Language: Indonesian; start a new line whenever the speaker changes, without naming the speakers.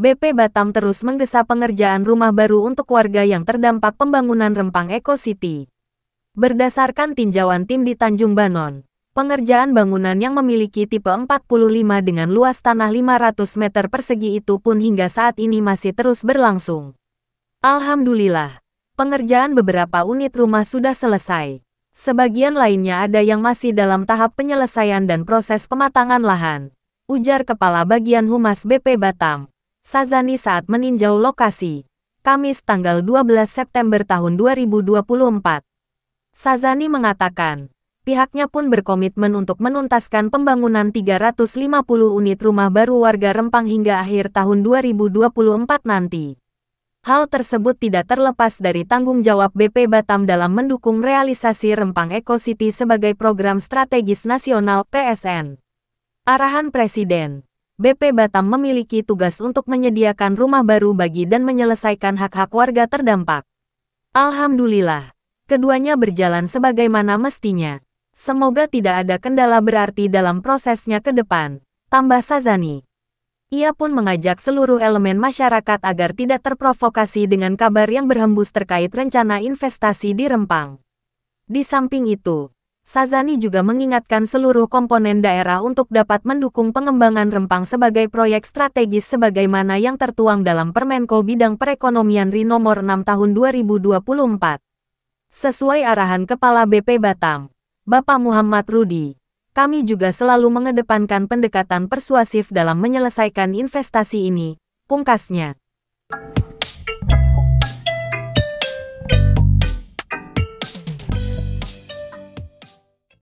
BP Batam terus menggesa pengerjaan rumah baru untuk warga yang terdampak pembangunan Rempang Eco City. Berdasarkan tinjauan tim di Tanjung Banon, pengerjaan bangunan yang memiliki tipe 45 dengan luas tanah 500 meter persegi itu pun hingga saat ini masih terus berlangsung. Alhamdulillah, pengerjaan beberapa unit rumah sudah selesai. Sebagian lainnya ada yang masih dalam tahap penyelesaian dan proses pematangan lahan, ujar Kepala Bagian Humas BP Batam, Sazani saat meninjau lokasi. Kamis tanggal 12 September tahun 2024. Sazani mengatakan, pihaknya pun berkomitmen untuk menuntaskan pembangunan 350 unit rumah baru warga Rempang hingga akhir tahun 2024 nanti. Hal tersebut tidak terlepas dari tanggung jawab BP Batam dalam mendukung realisasi Rempang Eco City sebagai program strategis nasional PSN. Arahan Presiden BP Batam memiliki tugas untuk menyediakan rumah baru bagi dan menyelesaikan hak-hak warga terdampak. Alhamdulillah, keduanya berjalan sebagaimana mestinya. Semoga tidak ada kendala berarti dalam prosesnya ke depan, tambah Sazani. Ia pun mengajak seluruh elemen masyarakat agar tidak terprovokasi dengan kabar yang berhembus terkait rencana investasi di Rempang. Di samping itu, Sazani juga mengingatkan seluruh komponen daerah untuk dapat mendukung pengembangan Rempang sebagai proyek strategis sebagaimana yang tertuang dalam Permenko Bidang Perekonomian RI nomor 6 tahun 2024. Sesuai arahan Kepala BP Batam, Bapak Muhammad Rudi, kami juga selalu mengedepankan pendekatan persuasif dalam menyelesaikan investasi ini, pungkasnya.